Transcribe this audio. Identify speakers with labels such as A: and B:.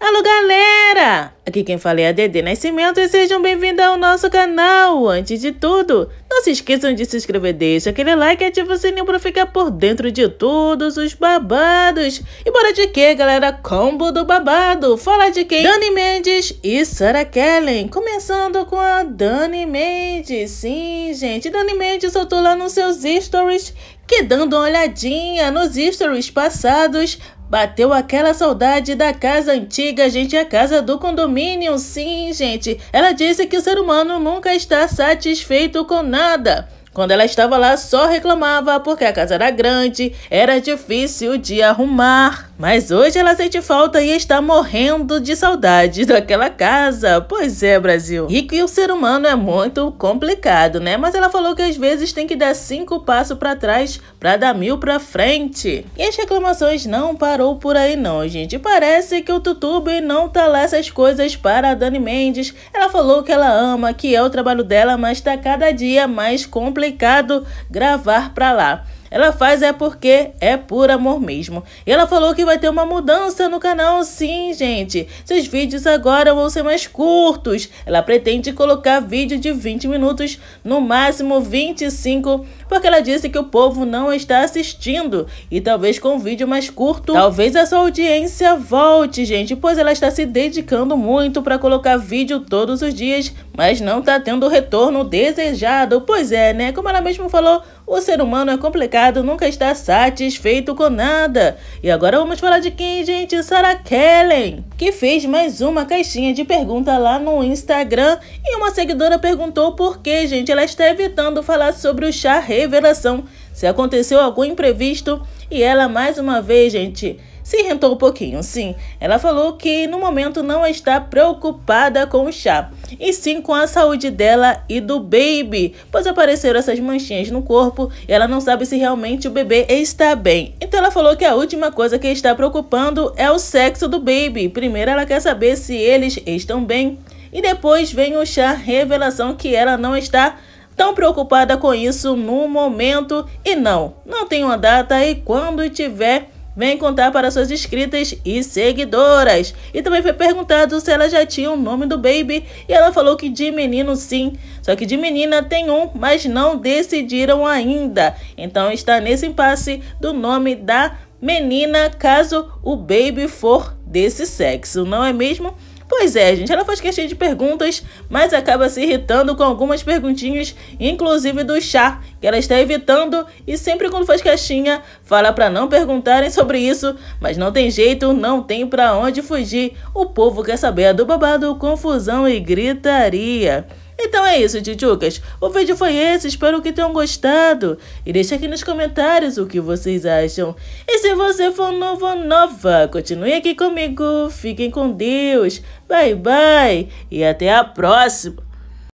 A: Alô, galera! Aqui quem fala é a Dede Nascimento e sejam bem-vindos ao nosso canal. Antes de tudo, não se esqueçam de se inscrever, deixa aquele like e ativa o sininho para ficar por dentro de todos os babados. E bora de quê, galera? Combo do babado. Fala de quem? Dani Mendes e Sarah Kellen. Começando com a Dani Mendes. Sim, gente, Dani Mendes soltou lá nos seus stories que dando uma olhadinha nos stories passados, bateu aquela saudade da casa antiga, gente, a casa do condomínio sim, gente. Ela disse que o ser humano nunca está satisfeito com nada. Quando ela estava lá, só reclamava porque a casa era grande, era difícil de arrumar. Mas hoje ela sente falta e está morrendo de saudade daquela casa. Pois é, Brasil. E que o ser humano é muito complicado, né? Mas ela falou que às vezes tem que dar cinco passos para trás para dar mil para frente. E as reclamações não parou por aí não, gente. Parece que o YouTube não tá lá essas coisas para a Dani Mendes. Ela falou que ela ama, que é o trabalho dela, mas tá cada dia mais complicado gravar para lá. Ela faz é porque é por amor mesmo. E ela falou que vai ter uma mudança no canal, sim, gente. Seus vídeos agora vão ser mais curtos. Ela pretende colocar vídeo de 20 minutos, no máximo 25, porque ela disse que o povo não está assistindo. E talvez com um vídeo mais curto, talvez a sua audiência volte, gente, pois ela está se dedicando muito para colocar vídeo todos os dias, mas não está tendo o retorno desejado. Pois é, né? Como ela mesma falou, o ser humano é complicado, nunca está satisfeito com nada. E agora vamos falar de quem, gente? Sarah Kellen, que fez mais uma caixinha de pergunta lá no Instagram. E uma seguidora perguntou por que, gente, ela está evitando falar sobre o chá revelação, se aconteceu algum imprevisto. E ela, mais uma vez, gente, se rentou um pouquinho, sim. Ela falou que no momento não está preocupada com o chá, e sim com a saúde dela e do baby, pois apareceram essas manchinhas no corpo e ela não sabe se realmente o bebê está bem. Então ela falou que a última coisa que está preocupando é o sexo do baby. Primeiro ela quer saber se eles estão bem, e depois vem o chá revelação que ela não está tão preocupada com isso no momento e não, não tem uma data e quando tiver Vem contar para suas inscritas e seguidoras. E também foi perguntado se ela já tinha o nome do baby e ela falou que de menino sim, só que de menina tem um, mas não decidiram ainda. Então está nesse impasse do nome da menina caso o baby for desse sexo, não é mesmo? Pois é, gente, ela faz questão de perguntas, mas acaba se irritando com algumas perguntinhas, inclusive do chá, que ela está evitando e sempre quando faz caixinha fala para não perguntarem sobre isso, mas não tem jeito, não tem para onde fugir. O povo quer saber do babado, confusão e gritaria. Então é isso, tijucas. O vídeo foi esse, espero que tenham gostado. E deixe aqui nos comentários o que vocês acham. E se você for novo nova, continue aqui comigo. Fiquem com Deus. Bye, bye. E até a próxima.